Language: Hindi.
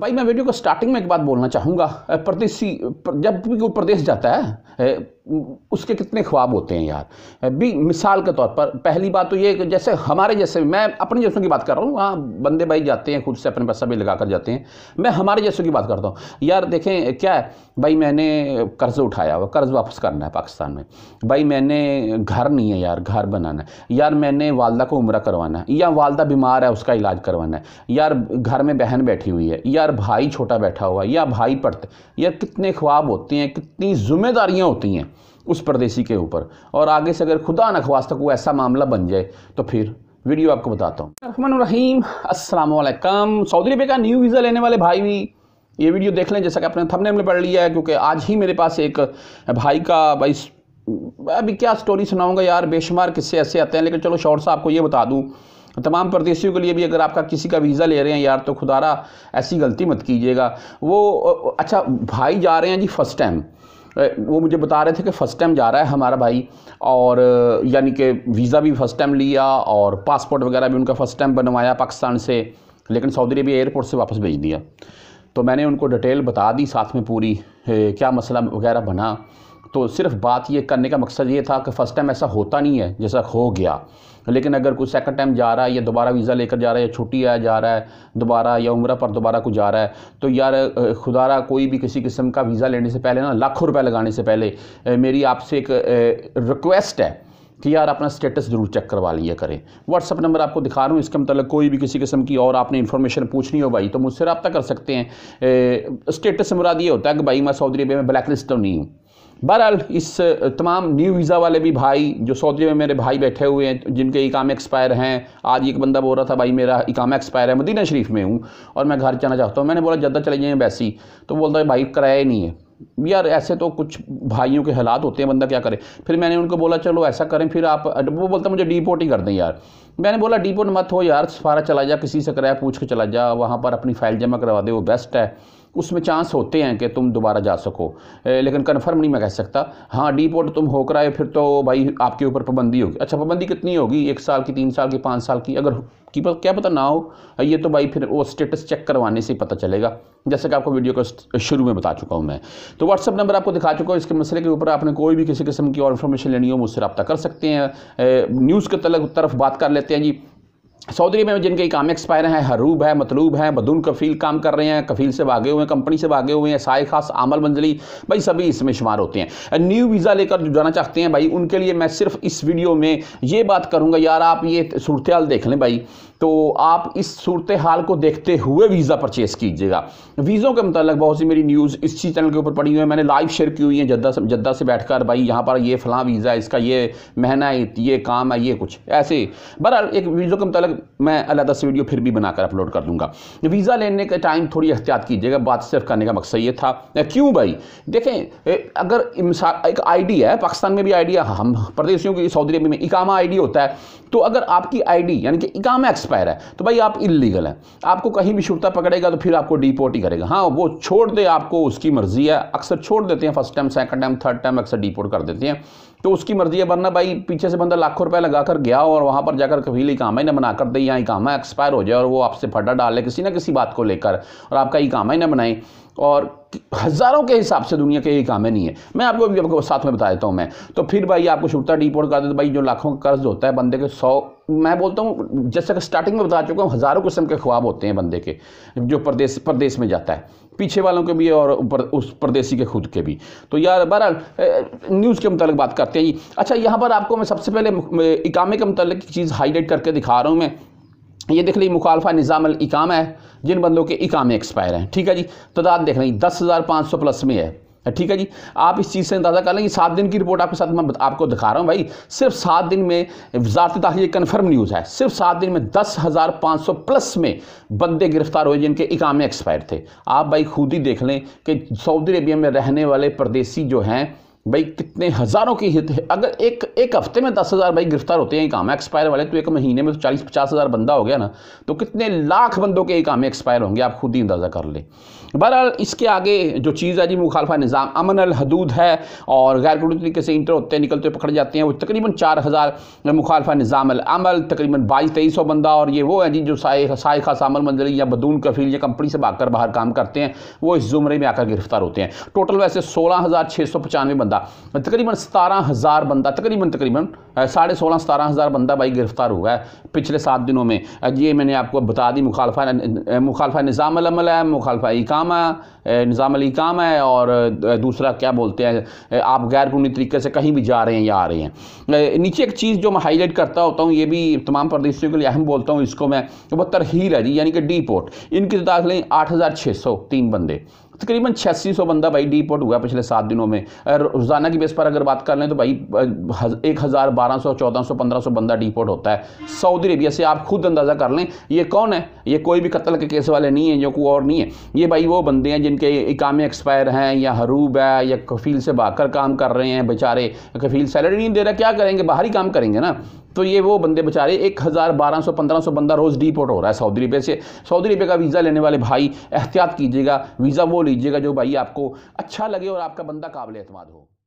भाई मैं वीडियो को स्टार्टिंग में एक बात बोलना चाहूँगा प्रदेशी जब भी कोई प्रदेश जाता है उसके कितने ख्वाब होते हैं यार भी मिसाल के तौर पर पहली बात तो ये जैसे हमारे जैसे मैं अपने जैसों की बात कर रहा हूँ वहाँ बंदे भाई जाते हैं खुद से अपने पैसा भी लगा कर जाते हैं मैं हमारे जैसों की बात करता हूँ यार देखें क्या है भाई मैंने कर्ज़ उठाया हुआ कर्ज़ वापस करना है पाकिस्तान में भाई मैंने घर नहीं है यार घर बनाना है यार मैंने वालदा को उम्र करवाना है या वालदा बीमार है उसका इलाज करवाना है यार घर में बहन बैठी हुई है यार भाई छोटा बैठा हुआ है या भाई पढ़ते यार कितने ख्वाब होते हैं कितनी जिम्मेदारियाँ होती हैं उस परदेसी के ऊपर और आगे से अगर खुदा तक वो ऐसा मामला बन जाए तो फिर वीडियो आपको बताता हूँ रहमान रहीम असलकम सऊदी अरबिया का न्यू वीज़ा लेने वाले भाई भी ये वीडियो देख लें जैसा कि आपने थंबनेल में पढ़ लिया है क्योंकि आज ही मेरे पास एक भाई का भाई अभी क्या स्टोरी सुनाऊंगा यार बेशुमार किससे ऐसे आते हैं लेकिन चलो शॉर्ट सा आपको ये बता दूँ तमाम परदेशियों के लिए भी अगर आपका किसी का वीज़ा ले रहे हैं यार तो खुदारा ऐसी गलती मत कीजिएगा वो अच्छा भाई जा रहे हैं जी फर्स्ट टाइम वो मुझे बता रहे थे कि फ़र्स्ट टाइम जा रहा है हमारा भाई और यानी कि वीज़ा भी फ़र्स्ट टाइम लिया और पासपोर्ट वगैरह भी उनका फ़र्स्ट टाइम बनवाया पाकिस्तान से लेकिन सऊदी अरबिया एयरपोर्ट से वापस भेज दिया तो मैंने उनको डिटेल बता दी साथ में पूरी क्या मसला वगैरह बना तो सिर्फ बात ये करने का मकसद ये था कि फ़र्स्ट टाइम ऐसा होता नहीं है जैसा हो गया लेकिन अगर कोई सेकंड टाइम जा रहा है या दोबारा वीज़ा लेकर जा रहा है या छुट्टी आया जा रहा है दोबारा या उम्र पर दोबारा कोई जा रहा है तो यार खुदारा कोई भी किसी किस्म का वीज़ा लेने से पहले ना लाखों रुपये लगाने से पहले मेरी आपसे एक रिक्वेस्ट है कि यार अपना स्टेटस ज़रूर चेक करवा लिया करें व्हाट्सअप नंबर आपको दिखा रहा हूँ इसके मतलब कोई भी किसी किस्म की और आपने इन्फॉर्मेशन पूछनी हो भाई तो मुझसे रब्ता कर सकते हैं स्टेटस से मुराद ये होता है कि भाई मैं सऊदी अरबिया में ब्लैक लिस्ट तो नहीं हूँ बहरहाल इस तमाम न्यू वीज़ा वाले भी भाई जो सऊदी में मेरे भाई बैठे हुए हैं जिनके इकाम एक्सपायर हैं आज एक बंदा बोल रहा था भाई मेरा इकाम एक्सपायर है मदीना शरीफ में हूँ और मैं घर जाना चाहता हूँ मैंने बोला जद्दा चले जाएँ वैसी तो बोलता है भाई कराया ही नहीं है यार ऐसे तो कुछ भाइयों के हालात होते हैं बंदा क्या करे फिर मैंने उनको बोला चलो ऐसा करें फिर आप वो बोलता मुझे डीपोर्ट ही कर दें यार मैंने बोला डीपोर्ट मत हो यार सफारा चला जा किसी से कराया पूछ के चला जा वहाँ पर अपनी फ़ाइल जमा करवा दे वो बेस्ट है उसमें चांस होते हैं कि तुम दोबारा जा सको लेकिन कन्फर्म नहीं मैं कह सकता हाँ डीपोर्ट तुम होकर आए फिर तो भाई आपके ऊपर पाबंदी होगी अच्छा पाबंदी कितनी होगी एक साल की तीन साल की पाँच साल की अगर की क्या पता ना हो ये तो भाई फिर वो स्टेटस चेक करवाने से पता चलेगा जैसे कि आपको वीडियो को शुरू में बता चुका हूँ मैं तो व्हाट्सअप नंबर आपको दिखा चुका हूँ इसके मसले के ऊपर आपने कोई भी किसी किस्म की और इन्फॉर्मेशन लेनी हो मुझसे रब्ता कर सकते हैं न्यूज़ के तरफ बात कर लेते हैं जी सऊदी अरब में जिनके काम एक्सपायर हैं हरूब है मतलूब है बदून कफील काम कर रहे हैं कफील से भागे हुए हैं कंपनी से भागे हुए हैं साय खास आमल मंजली भाई सभी इसमें शुमार होते हैं न्यू वीज़ा लेकर जो जाना चाहते हैं भाई उनके लिए मैं सिर्फ इस वीडियो में ये बात करूँगा यार आप ये सूरत हाल देख लें भाई तो आप इस सूरत हाल को देखते हुए वीज़ा परचेज़ कीजिएगा वीज़ों के मतलब बहुत सी मेरी न्यूज़ इसी चैनल के ऊपर पड़ी हुई है मैंने लाइव शेयर की हुई है जद्दा से जद्दा से कर भाई यहाँ पर ये फ़लाँ वीज़ा है इसका ये महना है ये काम है ये कुछ ऐसे बहरहाल एक वीज़ों के मतलब तक मैं अलग से वीडियो फिर भी बनाकर अपलोड कर दूंगा वीज़ा लेने के टाइम थोड़ी एहतियात कीजिएगा बात सिर्फ करने का मकसद ये था क्यों भाई देखें अगर एक आईडी है पाकिस्तान में भी आईडी है हम प्रदेशियों की सऊदी अरब में इकामा आईडी होता है तो अगर आपकी आईडी यानी कि इकामा एक्सपायर है तो भाई आप इलीगल हैं आपको कहीं भी छुट्टा पकड़ेगा तो फिर आपको डिपोर्ट ही करेगा हाँ वो छोड़ दे आपको उसकी मर्ज़ी है अक्सर छोड़ देते हैं first time second time third time अक्सर डिपोर्ट कर देते हैं तो उसकी मर्जी है वरना भाई पीछे से बंदा लाखों रुपए लगा कर गया और वहाँ पर जाकर कभी ही काम ही ना बना कर दे यहाँ काम है एक्सपायर हो जाए और वो आपसे फटा डाले किसी ना किसी बात को लेकर और आपका काम ही ना बनाए और हज़ारों के हिसाब से दुनिया के यही है नहीं है मैं आपको भी आपको साथ में बता देता हूँ मैं तो फिर भाई आपको छुट्टा डिपोर्ट कर देते भाई जो लाखों का कर्ज होता है बंदे के सौ मैं बोलता हूँ जैसे कि स्टार्टिंग में बता चुका हूँ हज़ारों किस्म के ख्वाब होते हैं बंदे के जो प्रदेश प्रदेश में जाता है पीछे वालों के भी और ऊपर उस प्रदेशी के खुद के भी तो यार बहरहाल न्यूज़ के मतलब बात करते हैं अच्छा यहाँ पर आपको मैं सबसे पहले इकामे के मतलब चीज़ हाईलाइट करके दिखा रहा हूँ मैं ये देख ली मुखालफा निज़ाम इकाम है जिन बंदों के इकामे एक्सपायर हैं ठीक है जी तादाद देख लें दस हज़ार पाँच सौ प्लस में है ठीक है जी आप इस चीज़ से अंदाज़ा कर लेंगे सात दिन की रिपोर्ट आपके साथ मैं आपको दिखा रहा हूँ भाई सिर्फ सात दिन में वजारती दाखिल कन्फर्म न्यूज़ है सिर्फ सात दिन में दस हज़ार पाँच सौ प्लस में बंदे गिरफ्तार हुए जिनके इकामे एक्सपायर थे आप भाई खुद ही देख लें कि सऊदी अरेबिया में रहने वाले परदेसी जो हैं भाई कितने हज़ारों की हित है अगर एक एक हफ्ते में दस हज़ार भाई गिरफ्तार होते हैं काम एक्सपायर वाले तो एक महीने में तो चालीस पचास हज़ार बंदा हो गया ना तो कितने लाख बंदों के काम एक्सपायर होंगे आप खुद ही अंदाज़ा कर लें बहरहाल इसके आगे जो चीज़ है जी मुखालफा निज़ाम अमन अलहदूद है और गैर कानूनी तरीके से इंटर होते निकलते पकड़े जाते हैं वो तकरीबन चार हज़ार मुखालफा निज़ाम अमल तकरीबन बाईस तेईस सौ बंदा और ये वो है जी जो साय साय खास अमल मंजिल या बदून कफील या कंपनी से भागकर बाहर काम करते हैं वो इस जुमरे में आकर गिरफ्तार होते हैं टोटल वैसे सोलह हज़ार छः सौ पचानवे बंदा तकरीबन सतारह हज़ार बंदा तकरीबन तकरीबन साढ़े सोलह सतारह हज़ार बंदा भाई गिरफ्तार हुआ है पिछले सात दिनों में ये मैंने आपको बता दी मुखालफा मुखालफा निज़ाम अमल है मुखालफा इकाम निज़ाम अली काम है और दूसरा क्या बोलते हैं आप गैर कानूनी तरीके से कहीं भी जा रहे हैं या आ रहे हैं नीचे एक चीज़ जो मैं हाईलाइट करता होता हूँ ये भी तमाम प्रदेशों के लिए अहम बोलता हूँ इसको मैं वह तरहीर है जी यानी कि डी पोर्ट इनकी दाखिल आठ हज़ार छः सौ तीन बंदे तकरीबन छियासी सौ बंदा भाई डिपोर्ट हुआ पिछले सात दिनों में रोज़ाना की बेस पर अगर बात कर लें तो भाई एक हज़ार बारह सौ चौदह सौ पंद्रह सौ बंदा डिपोर्ट होता है सऊदी अरेबिया से आप खुद अंदाज़ा कर लें ये कौन है ये कोई भी कत्ल के केस वाले नहीं हैं जो कोई और नहीं है ये भाई वो बंदे हैं जिनके इकामे एक्सपायर हैं या हरूब है या कफील से भाग काम कर रहे हैं बेचारे कफील सैलरी नहीं दे रहा क्या करेंगे बाहर ही काम करेंगे ना तो ये वो बंदे बेचारे एक हज़ार बारह सौ पंद्रह सौ बंदा रोज़ डिपोर्ट हो रहा है सऊदी अरबिया से सऊदी अरबिया का वीज़ा लेने वाले भाई एहतियात कीजिएगा वीज़ा वो लीजिएगा जो भाई आपको अच्छा लगे और आपका बंदा काबिल अतमाद हो